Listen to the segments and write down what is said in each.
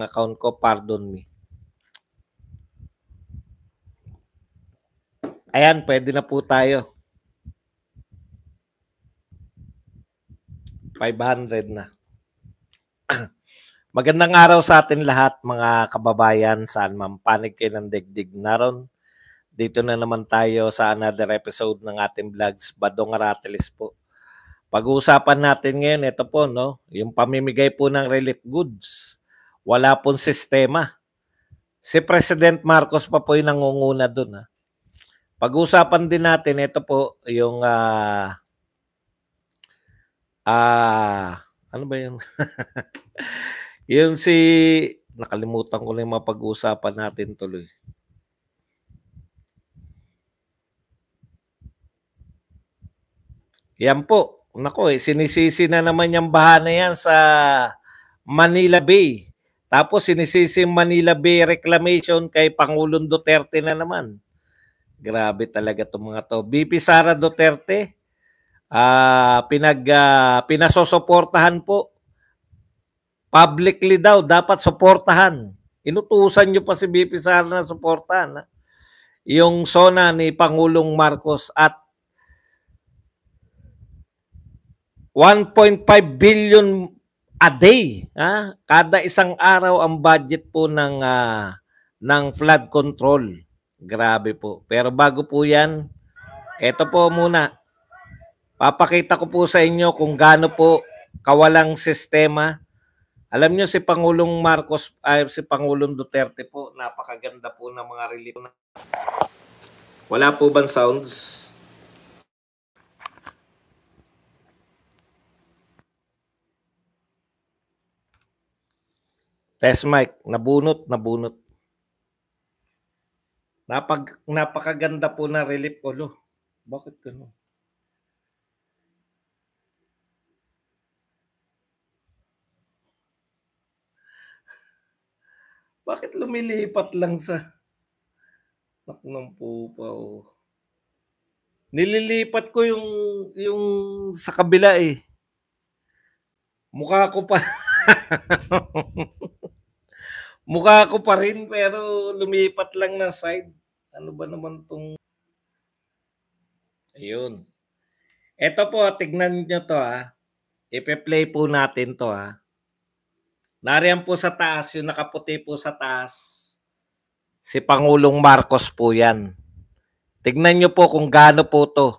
account ko, pardon me. Ayan, pwede na po tayo. 500 na. Magandang araw sa atin lahat mga kababayan. Saan man panig kayo ng digdig naron. Dito na naman tayo sa another episode ng ating vlogs. Badong Rattles po. Pag-uusapan natin ngayon, ito po, no? Yung pamimigay po ng relief goods wala pong sistema. Si President Marcos pa po yung nangunguna doon. Ha? Ah. Pag-usapan din natin, ito po yung uh, uh, ano ba yun? yung si, nakalimutan ko na yung mga pag natin tuloy. Yan po. Nako, eh, sinisisi na naman yung bahana yan sa Manila Bay. Tapos sinisisi Manila Bay reclamation kay Pangulong Duterte na naman. Grabe talaga itong mga to. BP Sara Duterte, uh, pinag, uh, pinasosuportahan po. Publicly daw, dapat suportahan. Inutusan nyo pa si BP Sara na suportahan. Yung sona ni Pangulong Marcos at 1.5 billion a day. Ha? Kada isang araw ang budget po ng, uh, ng flood control. Grabe po. Pero bago po yan, ito po muna. Papakita ko po sa inyo kung gaano po kawalang sistema. Alam niyo si Pangulong Marcos, ay, si Pangulong Duterte po, napakaganda po ng mga relief. Wala po bang sounds? Test mic, nabunot, nabunot. Napag, napakaganda po na relief ko, lo. Bakit ganun? Bakit lumilipat lang sa... Naknang po pa, oh. Nililipat ko yung, yung sa kabila, eh. Mukha ko pa. Mukha ko pa rin pero lumipat lang ng side. Ano ba naman tong Ayun. Ito po, tignan nyo to ha. Ah. Ipe-play po natin to ha. Ah. Nariyan po sa taas, yung nakaputi po sa taas. Si Pangulong Marcos po yan. Tignan nyo po kung gaano po to.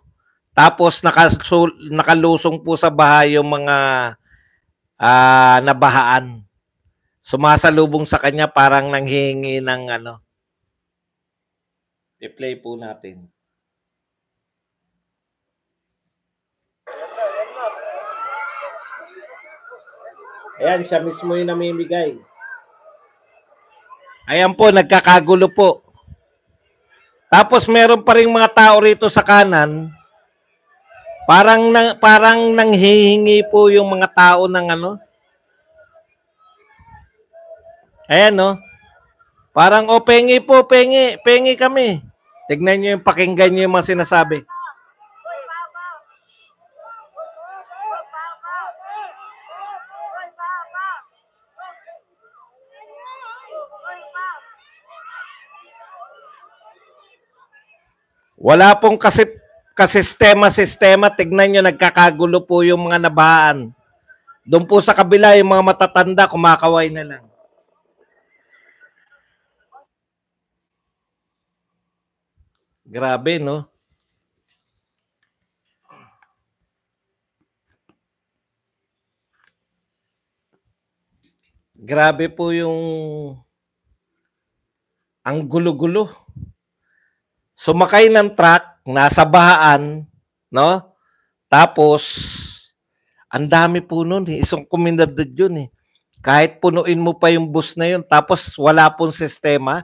Tapos nakasul- nakalusong po sa bahay yung mga uh, nabahaan sumasalubong sa kanya parang nanghihingi ng ano. I-play po natin. Ayan, siya mismo yung namimigay. Ayan po, nagkakagulo po. Tapos meron pa rin mga tao rito sa kanan. Parang nang, parang nanghihingi po yung mga tao ng ano, Ayan, no? Parang, o, oh, pengi po, pengi, pengi kami. Tignan nyo yung pakinggan nyo yung mga sinasabi. Wala pong kasi kasistema-sistema. Tignan nyo, nagkakagulo po yung mga nabaan. Doon po sa kabila, yung mga matatanda, kumakaway na lang. Grabe, no? Grabe po yung ang gulo-gulo. Sumakay ng truck, nasa bahaan, no? Tapos, ang dami po nun. Eh. Isang komendadad yun eh. Kahit punuin mo pa yung bus na yun, tapos wala pong sistema,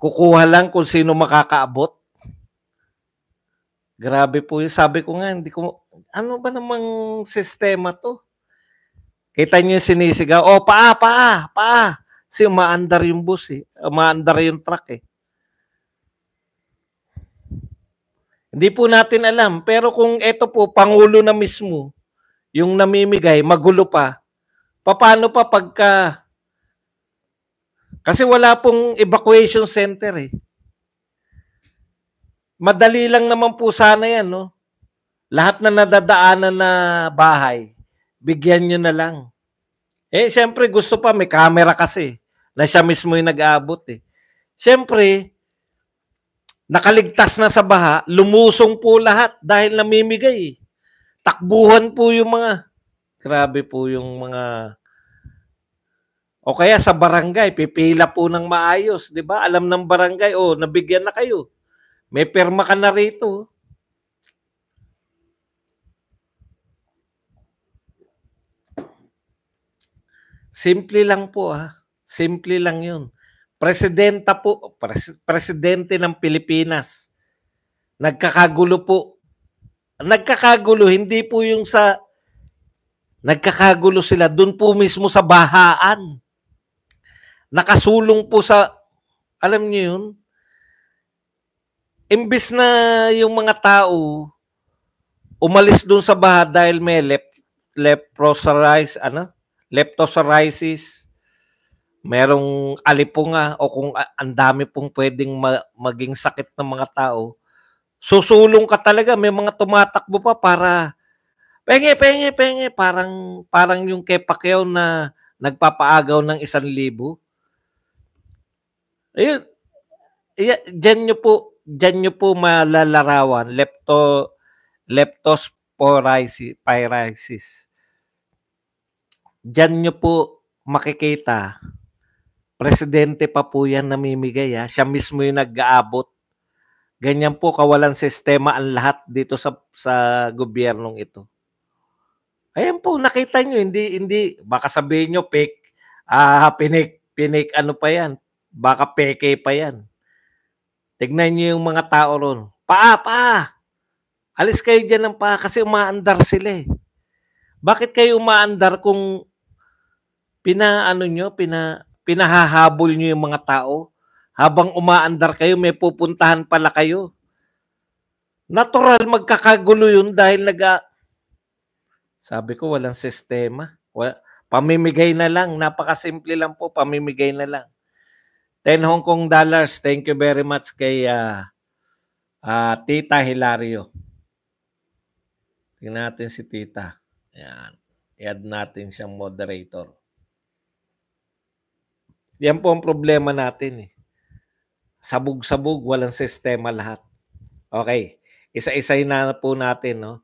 kukuha lang kung sino makakaabot. Grabe po yun. Sabi ko nga, hindi ko, ano ba namang sistema to? Kita niyo yung sinisigaw, oh, paa, paa, paa. Kasi umaandar yung bus eh. Umaandar yung truck eh. Hindi po natin alam. Pero kung ito po, Pangulo na mismo, yung namimigay, magulo pa, paano pa pagka... Kasi wala pong evacuation center eh madali lang naman po sana yan, no? Lahat na nadadaanan na bahay, bigyan nyo na lang. Eh, siyempre, gusto pa, may camera kasi, na siya mismo yung nag-aabot, eh. Siyempre, nakaligtas na sa baha, lumusong po lahat dahil namimigay. Eh. Takbuhan po yung mga, grabe po yung mga, o kaya sa barangay, pipila po ng maayos, di ba? Alam ng barangay, oh, nabigyan na kayo may perma ka na rito. Simple lang po ha. Ah. Simple lang yun. Presidenta po, pres- presidente ng Pilipinas. Nagkakagulo po. Nagkakagulo, hindi po yung sa nagkakagulo sila doon po mismo sa bahaan. Nakasulong po sa alam niyo yun? imbis na yung mga tao umalis dun sa baha dahil may lep, leprosarize, ano? Leptosariasis, merong alipunga o kung ang dami pong pwedeng ma- maging sakit ng mga tao, susulong ka talaga, may mga tumatakbo pa para penge, penge, penge, parang, parang yung kay Pacquiao na nagpapaagaw ng isang libo. Ayun, yan, nyo po dyan nyo po malalarawan lepto, leptospirosis. Dyan nyo po makikita, presidente pa po yan namimigay. Ha? Ah. Siya mismo yung nag-aabot. Ganyan po kawalan sistema ang lahat dito sa, sa gobyernong ito. Ayan po, nakita nyo, hindi, hindi, baka sabihin nyo, fake, ah, pinik, pinik, ano pa yan, baka peke pa yan. Tignan niyo yung mga tao ron. Paa, paa! Alis kayo dyan ng paa kasi umaandar sila eh. Bakit kayo umaandar kung pinaano nyo, pina, pinahahabol nyo yung mga tao? Habang umaandar kayo, may pupuntahan pala kayo. Natural magkakagulo yun dahil nag Sabi ko, walang sistema. Wala, pamimigay na lang. Napakasimple lang po, pamimigay na lang. 10 Hong Kong dollars. Thank you very much kay uh, uh, Tita Hilario. Tingnan natin si Tita. Yan. I-add natin siyang moderator. Yan po ang problema natin eh. Sabog-sabog, walang sistema lahat. Okay. Isa-isa na po natin, no?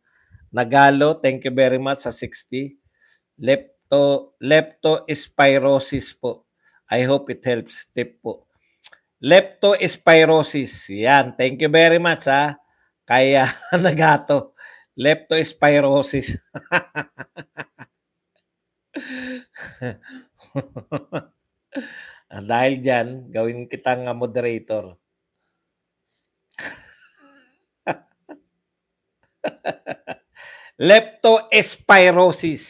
Nagalo, thank you very much sa 60. Lepto, leptospirosis po. I hope it helps. Tip po. Leptospirosis. Yan. Thank you very much ha. Kaya nagato. Leptospirosis. ah, dahil dyan, gawin kitang moderator. Leptospirosis.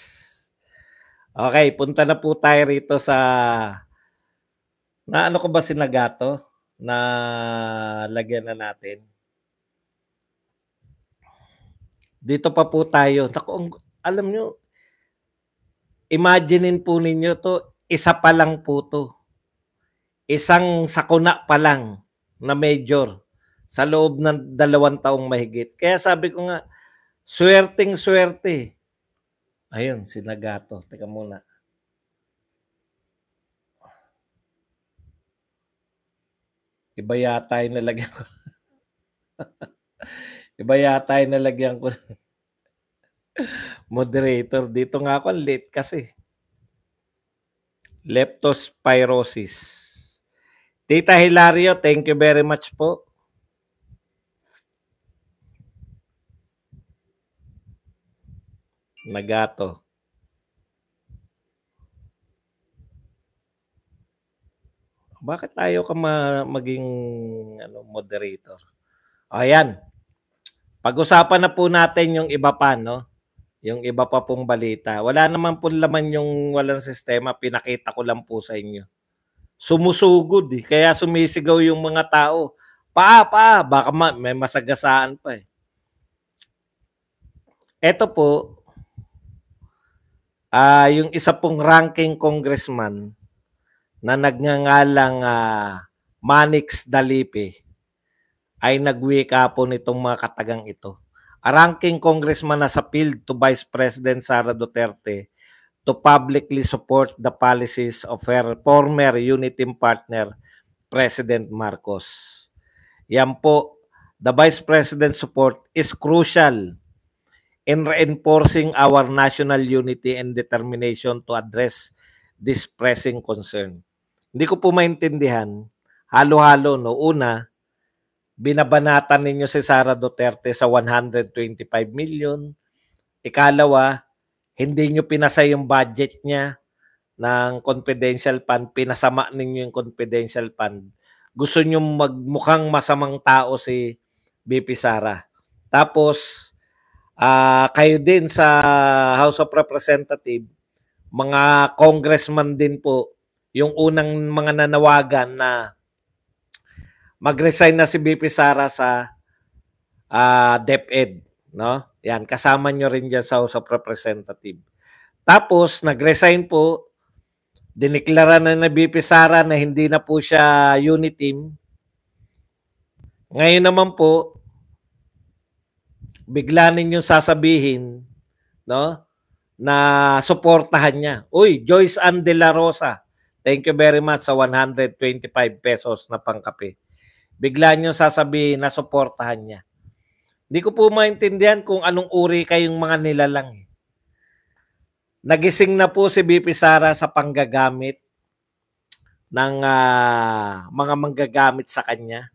Okay, punta na po tayo rito sa na ano ko ba sinagato na lagyan na natin? Dito pa po tayo. Naku, alam nyo, imaginein po ninyo to, isa pa lang po to. Isang sakuna pa lang na major sa loob ng dalawang taong mahigit. Kaya sabi ko nga, swerteng swerte. Ayun, sinagato. Teka muna. Iba yata yung nalagyan ko. Iba yata yung nalagyan ko. Moderator, dito nga ako late kasi. Leptospirosis. Tita Hilario, thank you very much po. Nagato. Bakit tayo ka ma- maging ano, moderator? Ayan. Pag-usapan na po natin yung iba pa, no? Yung iba pa pong balita. Wala naman po laman yung walang sistema. Pinakita ko lang po sa inyo. Sumusugod eh. Kaya sumisigaw yung mga tao. Pa, pa. Baka ma- may masagasaan pa eh. Ito po, uh, yung isa pong ranking congressman na nagngangalang uh, Manix Dalipe ay nagwika po nitong mga katagang ito. A ranking congressman na sa field to Vice President Sara Duterte to publicly support the policies of her former Unitim partner, President Marcos. Yan po, the Vice President's support is crucial in reinforcing our national unity and determination to address this pressing concern. Hindi ko po maintindihan. Halo-halo, no? Una, binabanatan ninyo si Sara Duterte sa 125 million. Ikalawa, hindi nyo pinasa yung budget niya ng confidential fund. Pinasama ninyo yung confidential fund. Gusto nyo magmukhang masamang tao si BP Sara. Tapos, uh, kayo din sa House of Representatives, mga congressman din po yung unang mga nanawagan na mag-resign na si BP Sara sa uh, DepEd, no? Yan, kasama nyo rin diyan sa House of Representatives. Tapos nag-resign po, diniklara na ni BP Sara na hindi na po siya unit team. Ngayon naman po, bigla ninyong sasabihin, no? na suportahan niya. Uy, Joyce Ann De La Rosa. Thank you very much sa 125 pesos na pangkape. Bigla niyo sasabihin na suportahan niya. Hindi ko po maintindihan kung anong uri kayong mga nilalang. Eh. Nagising na po si BP Sara sa panggagamit ng uh, mga manggagamit sa kanya.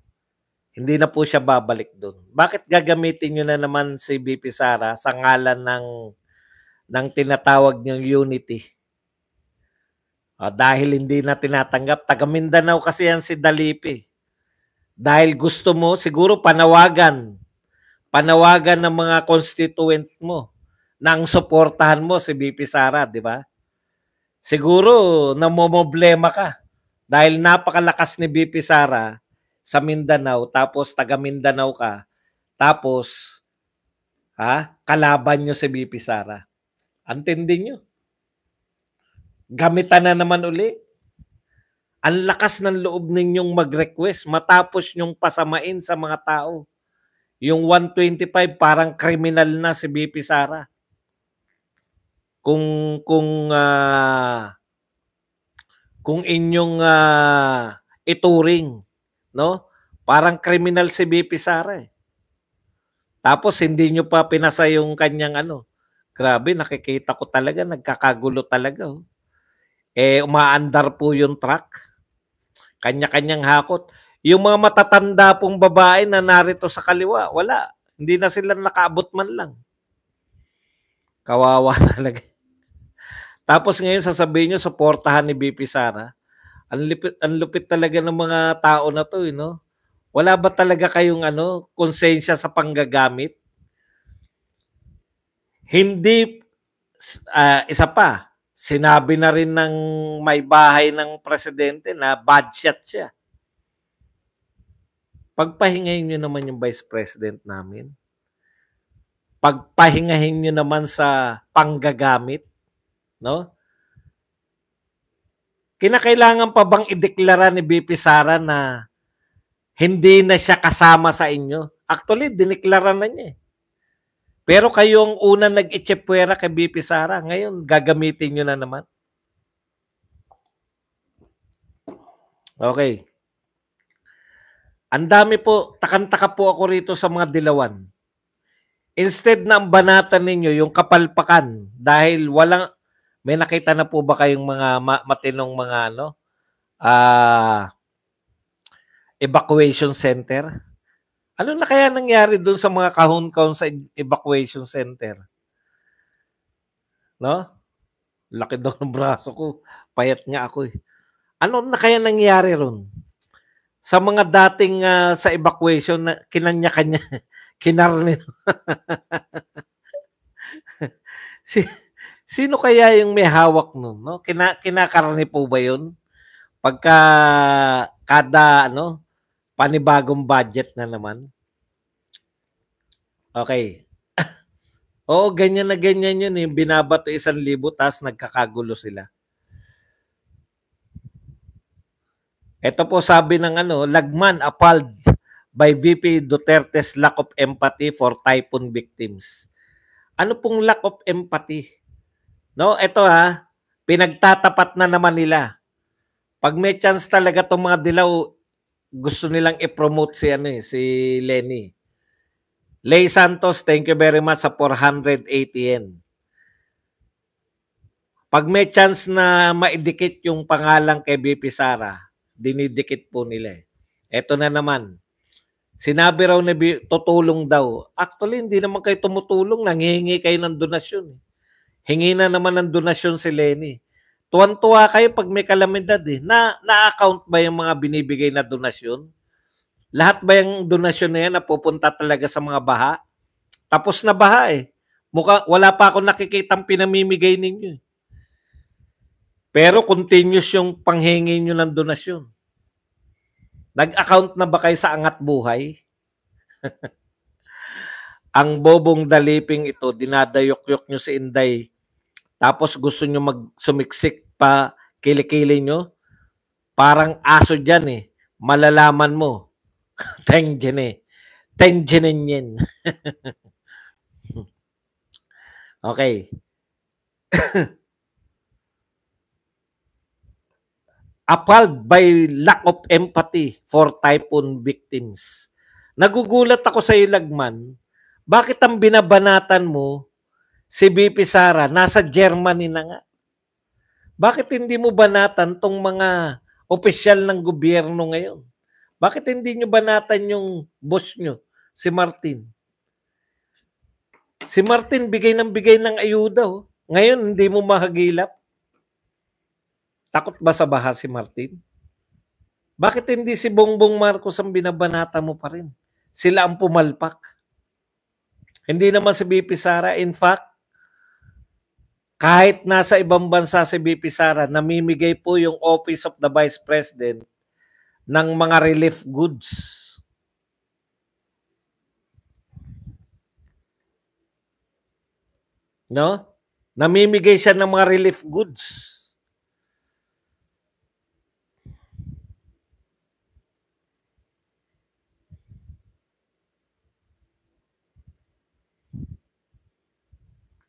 Hindi na po siya babalik doon. Bakit gagamitin niyo na naman si BP Sara sa ngalan ng, ng tinatawag niyong unity? Ah, dahil hindi na tinatanggap. Taga Mindanao kasi yan si Dalipi. Dahil gusto mo, siguro panawagan. Panawagan ng mga constituent mo nang suportahan mo si BP Sara, di ba? Siguro namomblema ka dahil napakalakas ni BP Sara sa Mindanao tapos taga Mindanao ka tapos ha kalaban nyo si BP Sara. Antindi nyo gamitan na naman uli. Ang lakas ng loob ninyong mag-request matapos nyong pasamain sa mga tao. Yung 125 parang kriminal na si BP Sara. Kung kung uh, kung inyong uh, ituring, no? Parang kriminal si BP Sara. Eh. Tapos hindi nyo pa pinasa yung kanyang ano. Grabe, nakikita ko talaga, nagkakagulo talaga. Oh eh umaandar po yung truck. Kanya-kanyang hakot. Yung mga matatanda pong babae na narito sa kaliwa, wala. Hindi na sila nakaabot man lang. Kawawa talaga. Tapos ngayon sasabihin nyo, suportahan ni BP Sara. Ang lupit, ang lupit talaga ng mga tao na to, eh, no? Wala ba talaga kayong ano, konsensya sa panggagamit? Hindi, uh, isa pa, Sinabi na rin ng may bahay ng presidente na bad shot siya. Pagpahingahin nyo naman yung vice president namin. Pagpahingahin nyo naman sa panggagamit. No? Kinakailangan pa bang ideklara ni BP Sara na hindi na siya kasama sa inyo? Actually, dineklara na niya eh. Pero kayong una nag-echepwera kay BP Sara, ngayon gagamitin nyo na naman. Okay. Ang dami po, takantaka po ako rito sa mga dilawan. Instead na ang banatan ninyo, yung kapalpakan, dahil walang, may nakita na po ba kayong mga matinong mga ano, ah, uh, evacuation center? Ano na kaya nangyari doon sa mga kahon-kahon sa e-, evacuation center? No? Laki daw ng braso ko. Payat nga ako eh. Ano na kaya nangyari ron? Sa mga dating uh, sa evacuation na kinanya-kanya, kinarni. si, sino kaya yung may hawak nun? No? Kina, kinakarni po ba yun? Pagka kada ano, panibagong budget na naman. Okay. Oo, ganyan na ganyan yun. Yung eh. binabato isang libo, tapos nagkakagulo sila. Ito po sabi ng ano, Lagman appalled by VP Duterte's lack of empathy for typhoon victims. Ano pong lack of empathy? No, ito ha, pinagtatapat na naman nila. Pag may chance talaga itong mga dilaw, gusto nilang i-promote si ano eh, si Lenny. Lay Santos, thank you very much sa 480 n Pag may chance na maidikit yung pangalan kay BP Sara, dinidikit po nila eh. Eto na naman. Sinabi raw na tutulong daw. Actually, hindi naman kayo tumutulong. Nangihingi kayo ng donasyon. Eh. Hingi na naman ng donasyon si Lenny. Tuwan-tuwa kayo pag may kalamidad eh. Na, na-account ba yung mga binibigay na donasyon? Lahat ba yung donasyon na yan na pupunta talaga sa mga baha? Tapos na baha eh. Mukha, wala pa akong nakikitang pinamimigay ninyo. Eh. Pero continuous yung panghingi nyo ng donasyon. Nag-account na ba kayo sa angat buhay? Ang bobong daliping ito, dinadayok-yok nyo si Inday tapos gusto nyo magsumiksik pa kilikili nyo, parang aso dyan eh. Malalaman mo. Tengen eh. Tengenin yan. okay. Appalled by lack of empathy for typhoon victims. Nagugulat ako sa ilagman, bakit ang binabanatan mo si BP Sara nasa Germany na nga. Bakit hindi mo banatan tong mga opisyal ng gobyerno ngayon? Bakit hindi nyo banatan yung boss nyo, si Martin? Si Martin bigay ng bigay ng ayuda. Oh. Ngayon, hindi mo mahagilap. Takot ba sa baha si Martin? Bakit hindi si Bongbong Marcos ang binabanata mo pa rin? Sila ang pumalpak. Hindi naman si BP Sara. In fact, kahit nasa ibang bansa si VP Sara, namimigay po yung Office of the Vice President ng mga relief goods. No? Namimigay siya ng mga relief goods.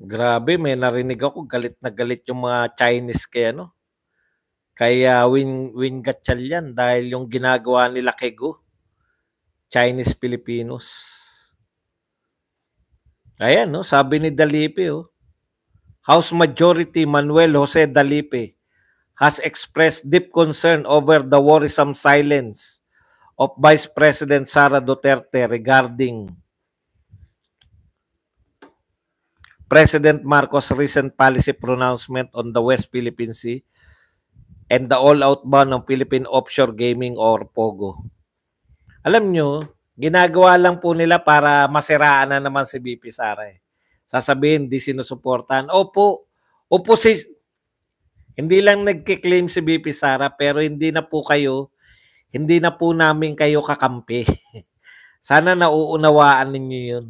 Grabe, may narinig ako, galit na galit yung mga Chinese kay ano. Kaya uh, Win Win yan. dahil yung ginagawa nila kay Go Chinese Filipinos. Ayan, no? sabi ni Dalipe, oh. House Majority Manuel Jose Dalipe has expressed deep concern over the worrisome silence of Vice President Sara Duterte regarding President Marcos' recent policy pronouncement on the West Philippine Sea and the all-out ban ng Philippine Offshore Gaming or POGO. Alam nyo, ginagawa lang po nila para masiraan na naman si BP Sara. Eh. Sasabihin, di sinusuportahan. Opo, opo si... Hindi lang nagkiklaim si BP Sara pero hindi na po kayo, hindi na po namin kayo kakampi. Sana nauunawaan ninyo yun.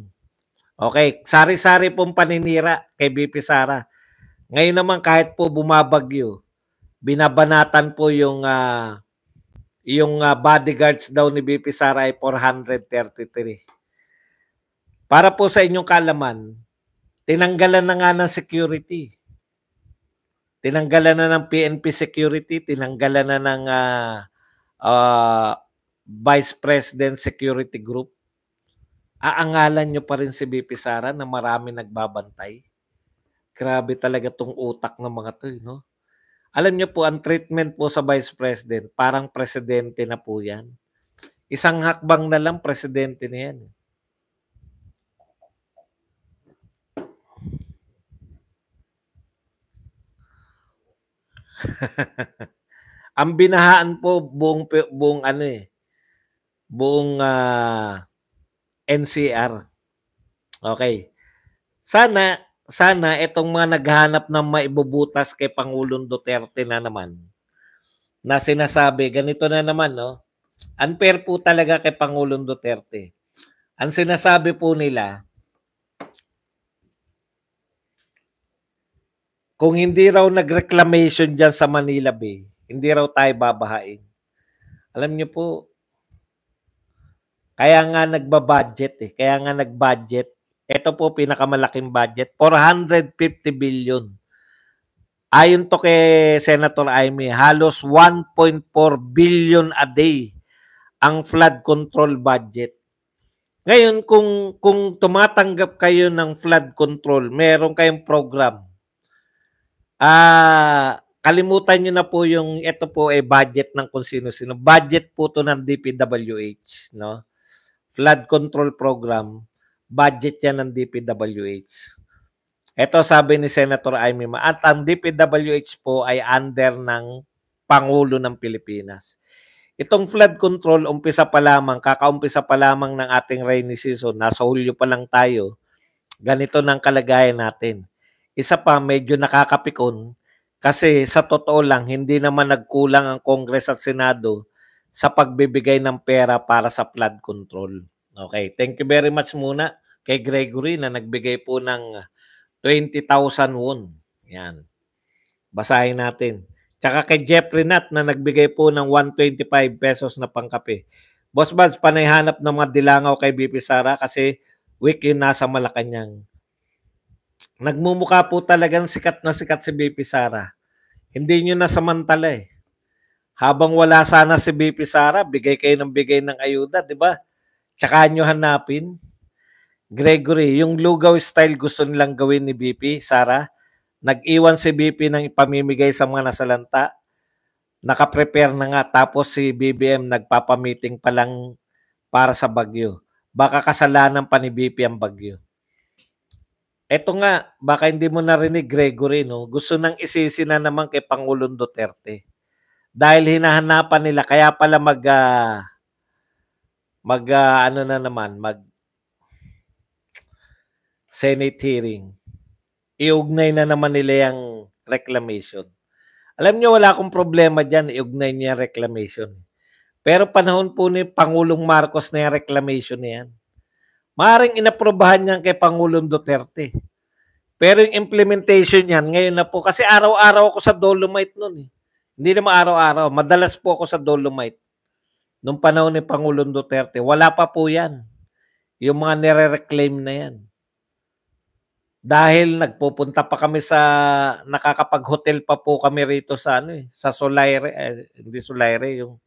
Okay, sari-sari pong paninira kay BP Sara. Ngayon naman kahit po bumabagyo, binabanatan po yung uh, yung uh, bodyguards daw ni BP Sara ay 433. Para po sa inyong kalaman, tinanggalan na nga ng security. Tinanggalan na ng PNP security, tinanggalan na ng uh, uh, Vice President Security Group aangalan nyo pa rin si BP Sara na marami nagbabantay? Grabe talaga tong utak ng mga to, eh, no? Alam nyo po, ang treatment po sa Vice President, parang presidente na po yan. Isang hakbang na lang, presidente na yan. Eh. ang binahaan po buong buong ano eh buong uh, NCR. Okay. Sana, sana itong mga naghahanap ng maibubutas kay Pangulong Duterte na naman na sinasabi, ganito na naman, no? Unfair po talaga kay Pangulong Duterte. Ang sinasabi po nila, kung hindi raw nag-reclamation dyan sa Manila Bay, hindi raw tayo babahain. Alam niyo po, kaya nga nagba-budget eh. Kaya nga nag-budget. Ito po pinakamalaking budget, 450 billion. Ayon to kay Senator Amy, halos 1.4 billion a day ang flood control budget. Ngayon kung kung tumatanggap kayo ng flood control, meron kayong program. Ah, uh, kalimutan niyo na po yung ito po ay eh, budget ng kung sino-sino. Budget po to ng DPWH, no? flood control program, budget yan ng DPWH. Ito sabi ni Senator Amy Ma, at ang DPWH po ay under ng Pangulo ng Pilipinas. Itong flood control, umpisa pa lamang, kakaumpisa pa lamang ng ating rainy season, nasa Hulyo pa lang tayo, ganito ng kalagayan natin. Isa pa, medyo nakakapikon kasi sa totoo lang, hindi naman nagkulang ang Kongres at Senado sa pagbibigay ng pera para sa flood control. Okay, thank you very much muna kay Gregory na nagbigay po ng 20,000 won. Yan. Basahin natin. Tsaka kay Jeffrey Nat na nagbigay po ng 125 pesos na pangkape. Boss Bads, panahihanap ng mga dilangaw kay BP Sara kasi week weekend nasa Malacanang. Nagmumukha po talagang sikat na sikat si BP Sara. Hindi nyo samantala eh habang wala sana si BP Sara, bigay kayo ng bigay ng ayuda, di ba? Tsaka nyo hanapin. Gregory, yung lugaw style gusto nilang gawin ni BP Sara. Nag-iwan si BP ng ipamimigay sa mga nasalanta. Nakaprepare na nga tapos si BBM nagpapamiting pa lang para sa bagyo. Baka kasalanan pa ni BP ang bagyo. Eto nga, baka hindi mo narinig Gregory, no? gusto nang isisi na naman kay Pangulong Duterte dahil hinahanapan nila kaya pala mag uh, mag uh, ano na naman mag Senate hearing. Iugnay na naman nila yung reclamation. Alam niyo wala akong problema diyan, iugnay niya reclamation. Pero panahon po ni Pangulong Marcos na yung reclamation na yan. Maring inaprobahan niyan kay Pangulong Duterte. Pero yung implementation niyan, ngayon na po. Kasi araw-araw ako sa Dolomite noon eh. Hindi naman araw-araw. Madalas po ako sa Dolomite. Noong panahon ni Pangulong Duterte, wala pa po yan. Yung mga nire-reclaim na yan. Dahil nagpupunta pa kami sa, nakakapag-hotel pa po kami rito sa ano eh, sa Solaire, eh, hindi Solaire, yung,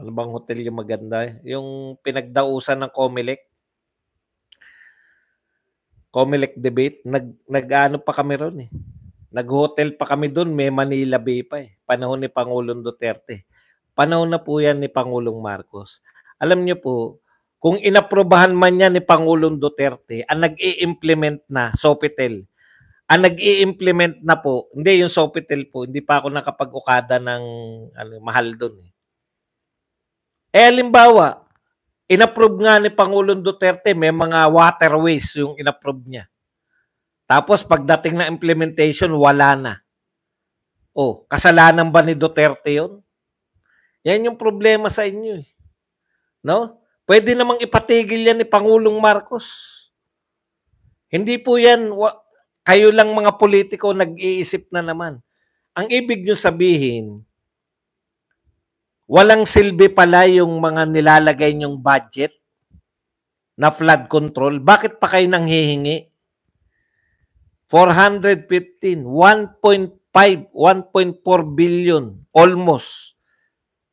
ano bang hotel yung maganda eh? Yung pinagdausan ng Comelec. Comelec debate, nag, nag pa kami ron eh Nag-hotel pa kami doon, may Manila Bay pa eh. Panahon ni Pangulong Duterte. Panahon na po yan ni Pangulong Marcos. Alam niyo po, kung inaprobahan man niya ni Pangulong Duterte, ang nag-i-implement na, Sofitel, ang nag-i-implement na po, hindi yung Sofitel po, hindi pa ako nakapag-ukada ng ano, mahal doon. Eh. eh, halimbawa, inapprove nga ni Pangulong Duterte, may mga waterways yung inapprove niya. Tapos pagdating na implementation, wala na. O, oh, kasalanan ba ni Duterte yon? Yan yung problema sa inyo. Eh. No? Pwede namang ipatigil yan ni Pangulong Marcos. Hindi po yan, kayo lang mga politiko nag-iisip na naman. Ang ibig nyo sabihin, walang silbi pala yung mga nilalagay nyong budget na flood control. Bakit pa kayo nang hihingi? 415, 1.5, 1.4 billion almost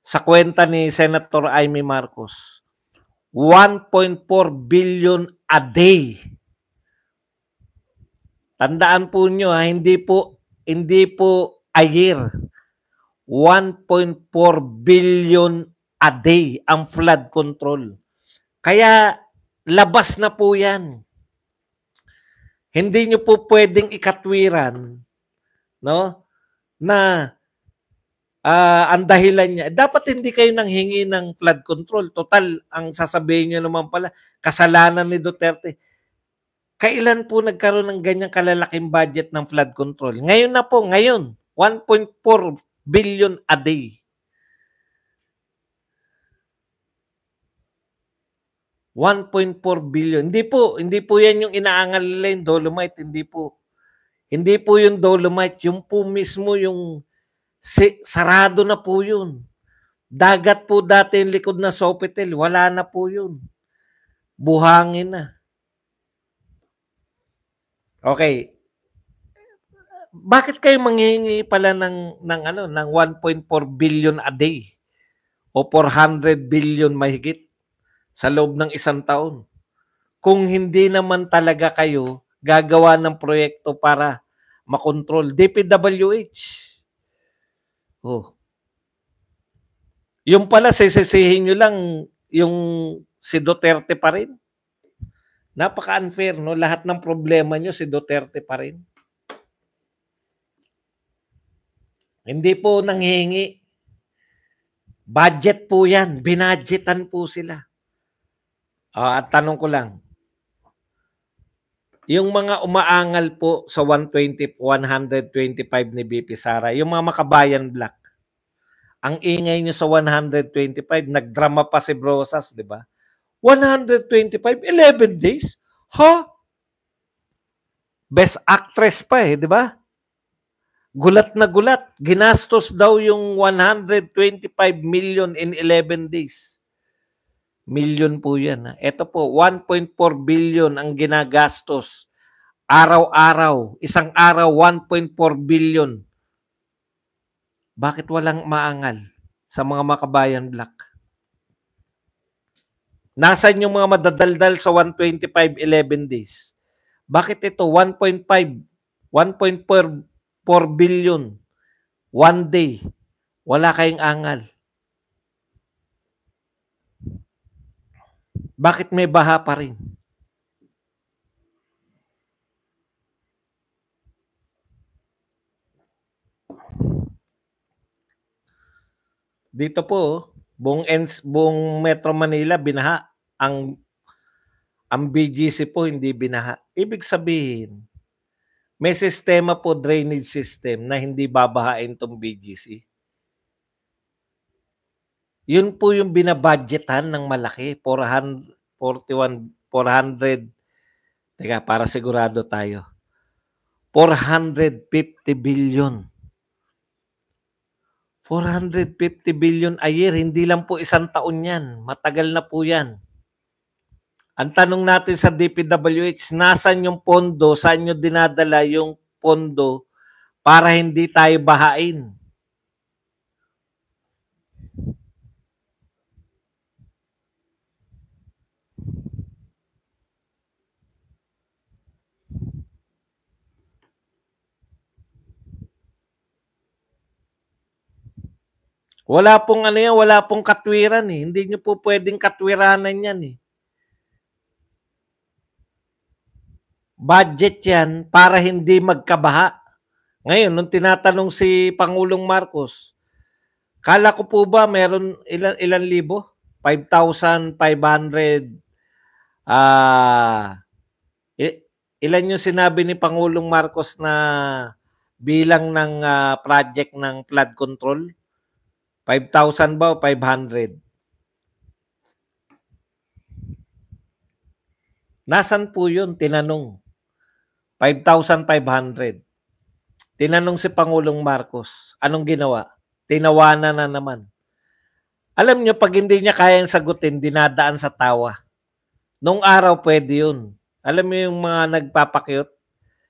sa kwenta ni Senator Amy Marcos. 1.4 billion a day. Tandaan po nyo, ha, hindi po hindi po a year. 1.4 billion a day ang flood control. Kaya labas na po 'yan hindi nyo po pwedeng ikatwiran no na uh, ang dahilan niya. Dapat hindi kayo nang hingi ng flood control. Total, ang sasabihin nyo naman pala, kasalanan ni Duterte. Kailan po nagkaroon ng ganyang kalalaking budget ng flood control? Ngayon na po, ngayon. 1.4 billion a day. 1.4 billion. Hindi po, hindi po 'yan yung inaangal nila yung Dolomite, hindi po. Hindi po yung Dolomite, yung po mismo yung si, sarado na po 'yun. Dagat po dati yung likod na Sofitel, wala na po 'yun. Buhangin na. Okay. Bakit kayo manghingi pala ng ng ano ng 1.4 billion a day o 400 billion mahigit? sa loob ng isang taon. Kung hindi naman talaga kayo gagawa ng proyekto para makontrol DPWH. Oh. Yung pala sisisihin nyo lang yung si Duterte pa rin. Napaka-unfair, no? Lahat ng problema nyo si Duterte pa rin. Hindi po nanghingi. Budget po yan. Binadgetan po sila. Uh, at tanong ko lang, yung mga umaangal po sa 120, 125 ni BP Sara, yung mga makabayan black, ang ingay niyo sa 125, nagdrama pa si Brosas, di ba? 125, 11 days? Ha? Huh? Best actress pa eh, di ba? Gulat na gulat. Ginastos daw yung 125 million in 11 days million po yan. Ito po, 1.4 billion ang ginagastos. Araw-araw, isang araw, 1.4 billion. Bakit walang maangal sa mga makabayan black? Nasaan yung mga madadaldal sa 125, 11 days? Bakit ito 1.5, 1.4 billion, one day, wala kayong angal? Bakit may baha pa rin? Dito po, buong, buong Metro Manila binaha. Ang ang BGC po hindi binaha. Ibig sabihin, may sistema po drainage system na hindi babahain tong BGC. Yun po yung binabudgetan ng malaki, 441, 400, teka, para sigurado tayo, 450 billion. 450 billion a year, hindi lang po isang taon yan. Matagal na po yan. Ang tanong natin sa DPWH, nasan yung pondo, saan nyo dinadala yung pondo para hindi tayo bahain? Wala pong ano yan, wala pong katwiran eh. Hindi nyo po pwedeng katwiranan yan eh. Budget yan para hindi magkabaha. Ngayon, nung tinatanong si Pangulong Marcos, kala ko po ba meron ilan, ilan libo? 5,500 ah uh, ilan yung sinabi ni Pangulong Marcos na bilang ng uh, project ng flood control? 5,000 ba o 500? Nasaan po yun? Tinanong. 5,500. Tinanong si Pangulong Marcos, anong ginawa? Tinawanan na naman. Alam nyo, pag hindi niya kayang sagutin, dinadaan sa tawa. Nung araw, pwede yun. Alam mo yung mga nagpapakyot?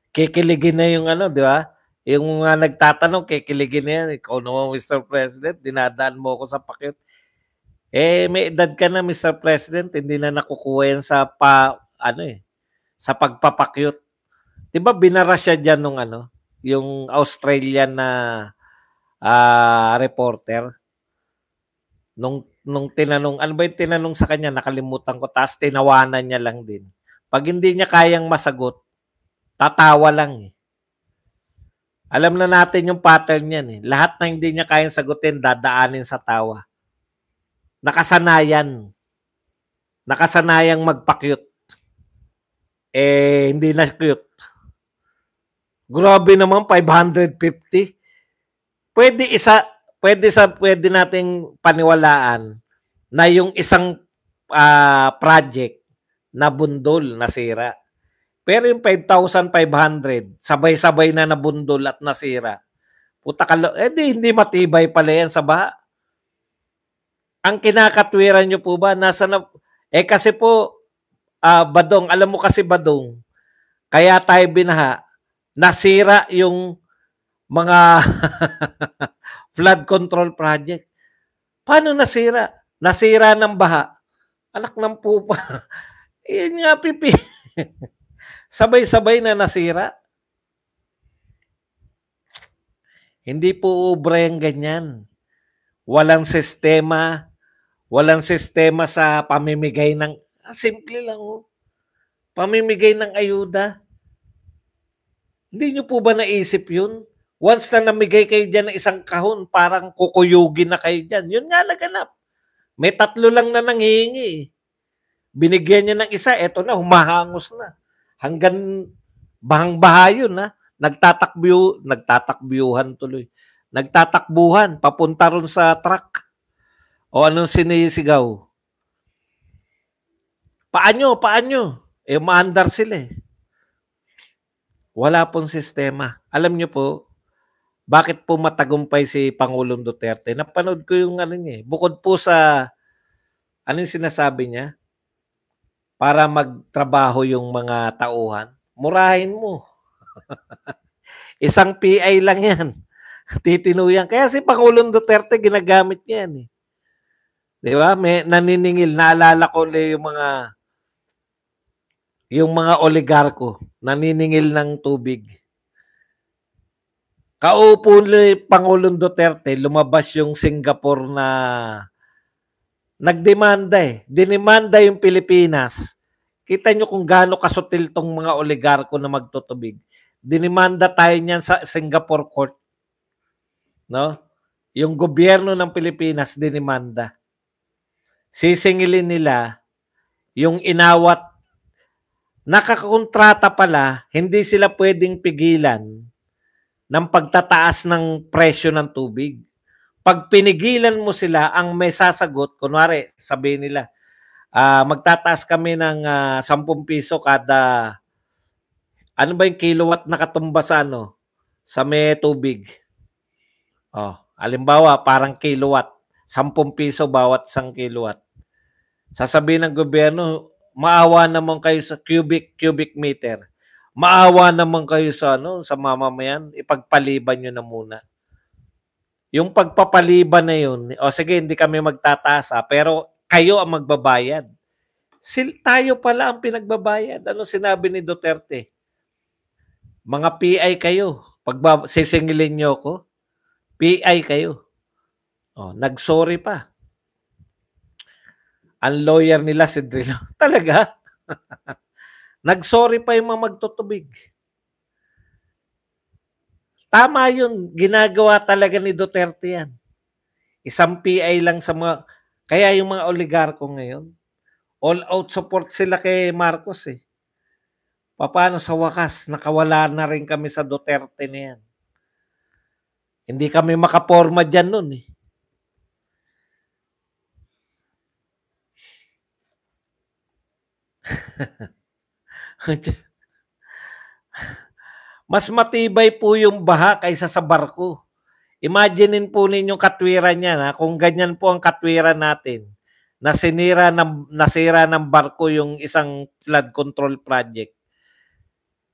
Kikiligin na yung ano, di ba? Yung mga nagtatanong, kikiligin na yan, ikaw naman Mr. President, dinadaan mo ako sa pakit. Eh, may edad ka na Mr. President, hindi na nakukuha yan sa pa, ano eh, sa pagpapakyut. 'Di ba binara siya diyan nung ano, yung Australian na uh, reporter nung nung tinanong, ano ba yung tinanong sa kanya, nakalimutan ko, tapos tinawanan niya lang din. Pag hindi niya kayang masagot, tatawa lang eh. Alam na natin yung pattern niyan Eh. Lahat na hindi niya kayang sagutin, dadaanin sa tawa. Nakasanayan. Nakasanayang magpa-cute. Eh, hindi na cute. Grabe naman, 550. Pwede isa, pwede sa, pwede nating paniwalaan na yung isang uh, project na bundol, nasira, pero yung 5,500, sabay-sabay na nabundol at nasira. Puta ka, eh di, hindi matibay pala yan sa baha. Ang kinakatwiran nyo po ba, nasa na, eh kasi po, uh, Badong, alam mo kasi Badong, kaya tayo binaha, nasira yung mga flood control project. Paano nasira? Nasira ng baha. Anak ng pupa. Iyon nga, pipi. Sabay-sabay na nasira. Hindi po obra yung ganyan. Walang sistema. Walang sistema sa pamimigay ng... Ah, simple lang. Oh. Pamimigay ng ayuda. Hindi nyo po ba naisip yun? Once na namigay kayo dyan ng isang kahon, parang kukuyugin na kayo dyan. Yun nga naganap. May tatlo lang na nanghihingi. Binigyan niya ng isa, eto na, humahangos na. Hanggang bahang-baha yun, ha? Nagtatakbyo, nagtatakbyuhan tuloy. Nagtatakbuhan, papunta ron sa truck. O anong sinisigaw? Paanyo, paanyo. Eh, maandar sila eh. Wala pong sistema. Alam niyo po, bakit po matagumpay si Pangulong Duterte? Napanood ko yung ano niya. Eh. Bukod po sa, anong sinasabi niya? para magtrabaho yung mga tauhan, murahin mo. Isang PI lang yan. Titinuyan. Kaya si Pangulong Duterte ginagamit niya yan eh. Di ba? May naniningil. Naalala ko ulit yung mga yung mga oligarko naniningil ng tubig. Kaupo ni Pangulong Duterte, lumabas yung Singapore na nagdemanda eh. Dinimanda yung Pilipinas Kita nyo kung gaano kasutil tong mga oligarko na magtutubig. Dinimanda tayo niyan sa Singapore court. No? Yung gobyerno ng Pilipinas dinimanda. Sisingilin nila yung inawat nakakontrata pala, hindi sila pwedeng pigilan ng pagtataas ng presyo ng tubig. Pag pinigilan mo sila, ang may sasagot, kunwari, sabihin nila, uh, magtataas kami ng uh, ah, 10 piso kada ano ba yung kilowatt na katumba sa ano? Sa may tubig. Oh, alimbawa parang kilowatt, 10 piso bawat isang kilowatt. Sasabihin ng gobyerno, maawa naman kayo sa cubic cubic meter. Maawa naman kayo sa ano, sa mamamayan, ipagpaliban niyo na muna. Yung pagpapaliban na yun, o oh, sige, hindi kami magtataas ha, ah, pero kayo ang magbabayad. Sil tayo pala ang pinagbabayad. Ano sinabi ni Duterte? Mga PI kayo. Pag sisingilin nyo ko, PI kayo. Oh, nagsorry pa. Ang lawyer nila si Drilo. Talaga? nagsorry pa yung mga magtutubig. Tama yun. Ginagawa talaga ni Duterte yan. Isang PI lang sa mga kaya yung mga oligarko ngayon, all out support sila kay Marcos eh. Paano sa wakas, nakawala na rin kami sa Duterte na yan. Hindi kami makaporma dyan nun eh. Mas matibay po yung baha kaysa sa barko. Imaginein po ninyong katwiran yan ha, kung ganyan po ang katwiran natin na sinira ng nasira ng barko yung isang flood control project.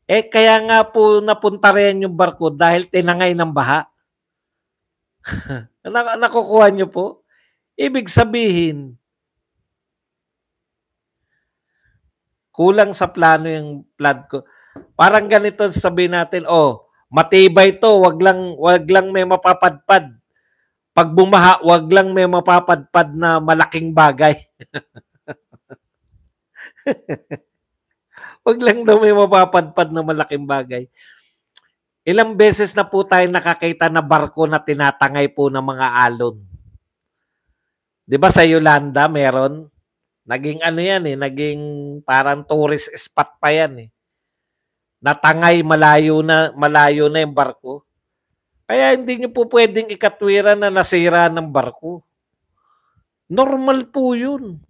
Eh kaya nga po napunta rin yung barko dahil tinangay ng baha. Nakukuha niyo po? Ibig sabihin, kulang sa plano yung flood ko. Parang ganito sabihin natin, oh, Matibay to, wag lang wag lang may mapapadpad. Pag bumaha, wag lang may mapapadpad na malaking bagay. wag lang daw may mapapadpad na malaking bagay. Ilang beses na po tayo nakakita na barko na tinatangay po ng mga alon. 'Di ba sa Yolanda meron? Naging ano 'yan eh, naging parang tourist spot pa 'yan eh natangay malayo na malayo na yung barko. Kaya hindi niyo po pwedeng ikatwira na nasira ng barko. Normal po 'yun.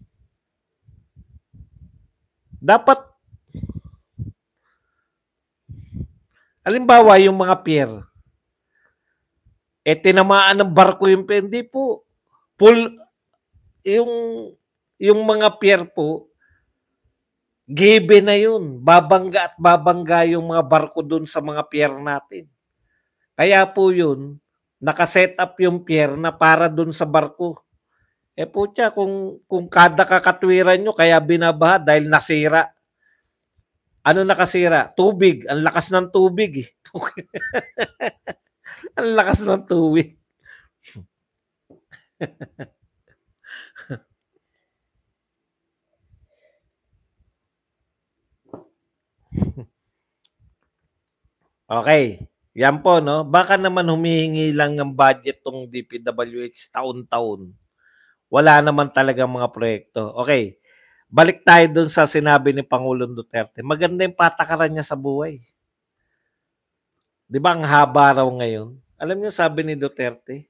Dapat Halimbawa, yung mga pier. Eh, tinamaan ng barko yung pier. Hindi po. Full, yung, yung mga pier po, Gibe na yun. Babangga at babangga yung mga barko dun sa mga pier natin. Kaya po yun, nakaset up yung pier na para dun sa barko. Eh po tya, kung, kung kada kakatwiran nyo, kaya binabaha dahil nasira. Ano nakasira? Tubig. Ang lakas ng tubig. Eh. Ang lakas ng tubig. Okay. Yan po, no? Baka naman humihingi lang ng budget tong DPWH taon-taon. Wala naman talaga mga proyekto. Okay. Balik tayo dun sa sinabi ni Pangulong Duterte. Maganda yung patakaran niya sa buhay. Di ba ang haba raw ngayon? Alam niyo sabi ni Duterte,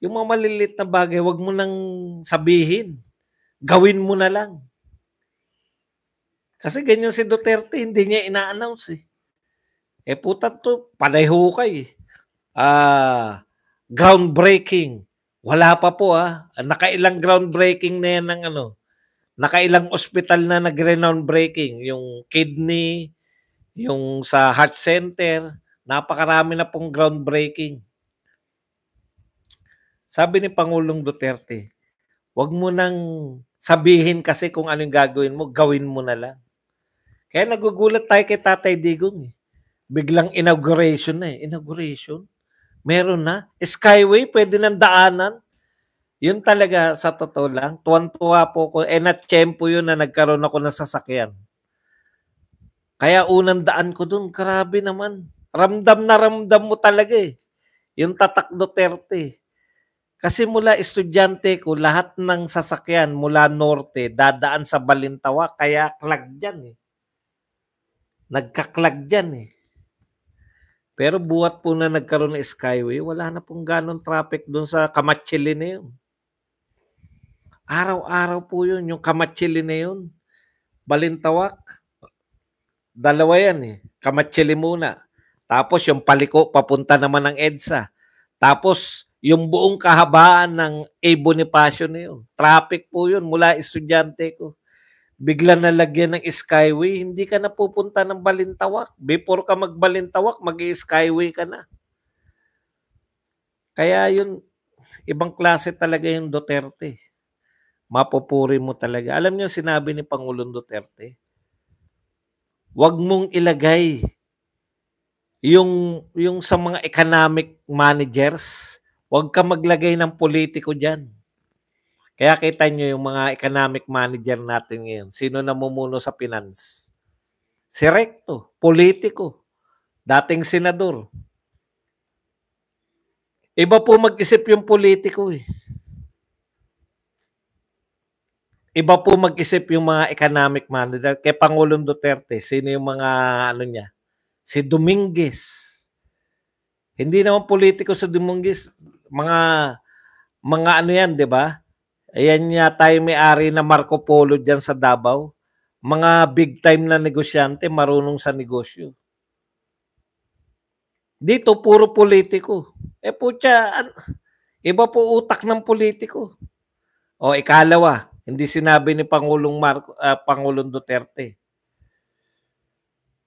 yung mga malilit na bagay, wag mo nang sabihin. Gawin mo na lang. Kasi ganyan si Duterte, hindi niya ina-announce eh. Eh puta to, panay hukay. Ah, groundbreaking. Wala pa po ah. Nakailang groundbreaking na yan ng ano. Nakailang ospital na nag-groundbreaking. Yung kidney, yung sa heart center. Napakarami na pong groundbreaking. Sabi ni Pangulong Duterte, wag mo nang sabihin kasi kung anong gagawin mo, gawin mo na lang. Kaya nagugulat tayo kay Tatay Digong. Eh. Biglang inauguration na eh. Inauguration? Meron na. Skyway, pwede ng daanan. Yun talaga, sa totoo lang, tuwan-tuwa po ko. Eh, natsyempo yun na nagkaroon ako ng sasakyan. Kaya unang daan ko dun, grabe naman. Ramdam na ramdam mo talaga eh. Yung tatak Duterte. Kasi mula estudyante ko, lahat ng sasakyan mula norte, dadaan sa Balintawa, kaya klag dyan eh. Nagkaklag dyan eh. Pero buhat po na nagkaroon ng Skyway, wala na pong ganon traffic doon sa Kamachili na yun. Araw-araw po yun, yung Kamachili na yun. Balintawak. Dalawa yan eh. Kamachili muna. Tapos yung paliko, papunta naman ng EDSA. Tapos yung buong kahabaan ng A. Bonifacio na yun. Traffic po yun mula estudyante ko bigla na lagyan ng skyway, hindi ka na pupunta ng Balintawak. Before ka magbalintawak, mag-skyway ka na. Kaya yun, ibang klase talaga yung Duterte. Mapupuri mo talaga. Alam niyo sinabi ni Pangulong Duterte, huwag mong ilagay yung yung sa mga economic managers, huwag ka maglagay ng politiko diyan. Kaya kita nyo yung mga economic manager natin ngayon. Sino namumuno sa finance? Si Recto, politiko, dating senador. Iba po mag-isip yung politiko eh. Iba po mag-isip yung mga economic manager. Kay Pangulong Duterte, sino yung mga ano niya? Si Dominguez. Hindi naman politiko sa Dominguez. Mga, mga ano yan, di ba? Ayan yata yung may-ari na Marco Polo dyan sa Davao. Mga big time na negosyante, marunong sa negosyo. Dito, puro politiko. Eh putya, iba po utak ng politiko. O ikalawa, hindi sinabi ni Pangulong, Marco, uh, Pangulong Duterte.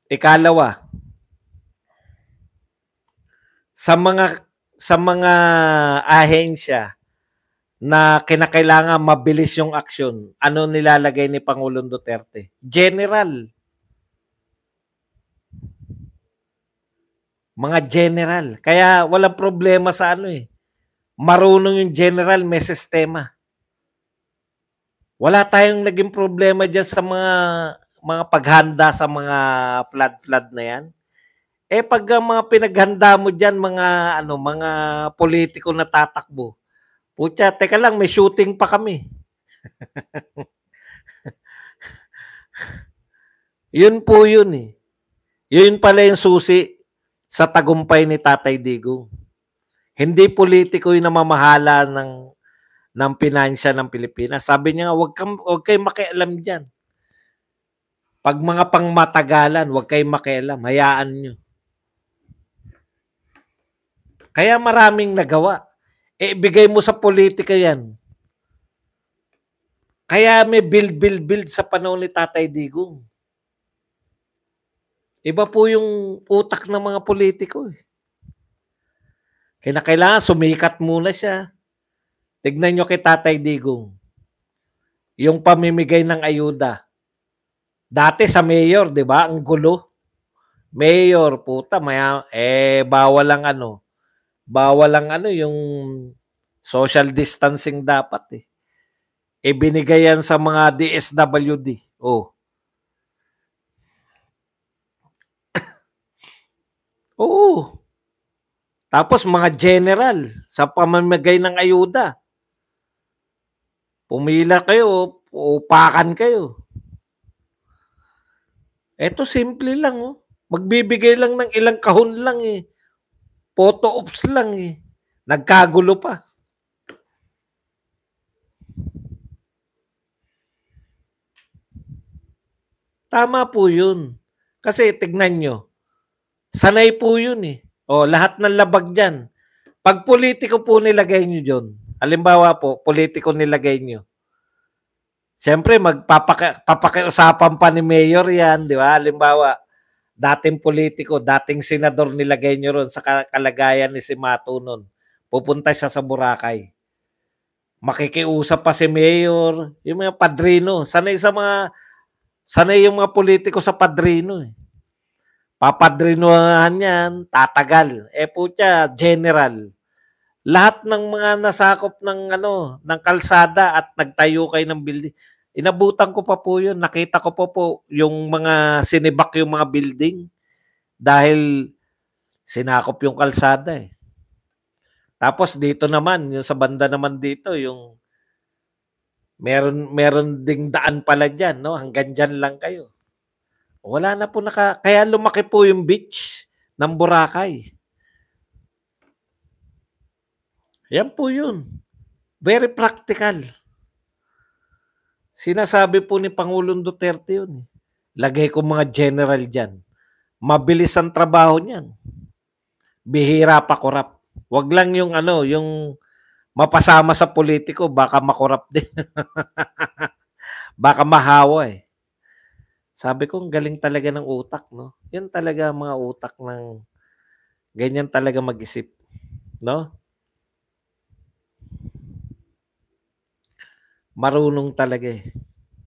Ikalawa, sa mga sa mga ahensya na kinakailangan mabilis yung aksyon, ano nilalagay ni Pangulong Duterte? General. Mga general. Kaya walang problema sa ano eh. Marunong yung general, may sistema. Wala tayong naging problema dyan sa mga mga paghanda sa mga flood-flood na yan. Eh pag mga pinaghanda mo dyan, mga ano, mga politiko na tatakbo, Pucha, teka lang, may shooting pa kami. yun po yun eh. Yun pala yung susi sa tagumpay ni Tatay Digo. Hindi politiko yung namamahala ng ng pinansya ng Pilipinas. Sabi niya nga, wag, kang, wag makialam dyan. Pag mga pangmatagalan, wag kayo makialam. Hayaan nyo. Kaya maraming nagawa eh bigay mo sa politika yan. Kaya may build, build, build sa panahon ni Tatay Digong. Iba po yung utak ng mga politiko. Eh. Kaya kailangan sumikat muna siya. Tignan nyo kay Tatay Digong. Yung pamimigay ng ayuda. Dati sa mayor, di ba? Ang gulo. Mayor, puta, maya, eh, bawal ang ano bawal ang ano, yung social distancing dapat eh. E binigay yan sa mga DSWD. Oh. Oo. Tapos mga general sa pamamagay ng ayuda. Pumila kayo, upakan kayo. Ito simple lang oh. Magbibigay lang ng ilang kahon lang eh. Photo ops lang eh. Nagkagulo pa. Tama po yun. Kasi tignan nyo, sanay po yun eh. O, lahat ng labag dyan. Pag politiko po nilagay nyo dyan, halimbawa po, politiko nilagay nyo, Siyempre, magpapakiusapan pa ni Mayor yan, di ba? Halimbawa, dating politiko, dating senador nilagay nyo ron sa kalagayan ni si Mato nun. Pupunta siya sa Boracay. Makikiusap pa si Mayor, yung mga padrino. Sanay sa mga, sanay yung mga politiko sa padrino. Eh. Papadrinohan yan, tatagal. Eh po siya, general. Lahat ng mga nasakop ng ano, ng kalsada at nagtayo kayo ng building Inabutan ko pa po yun. Nakita ko po po yung mga sinibak yung mga building dahil sinakop yung kalsada eh. Tapos dito naman, yung sa banda naman dito, yung meron meron ding daan pala diyan, no? Hanggang diyan lang kayo. Wala na po naka kaya lumaki po yung beach ng Boracay. Yan po yun. Very practical. Sinasabi po ni Pangulong Duterte yun. Eh. Lagay ko mga general dyan. Mabilis ang trabaho niyan. Bihira pa korap. Wag lang yung ano, yung mapasama sa politiko, baka makorap din. baka mahawa eh. Sabi ko, galing talaga ng utak, no? Yan talaga mga utak ng ganyan talaga mag-isip, no? marunong talaga eh.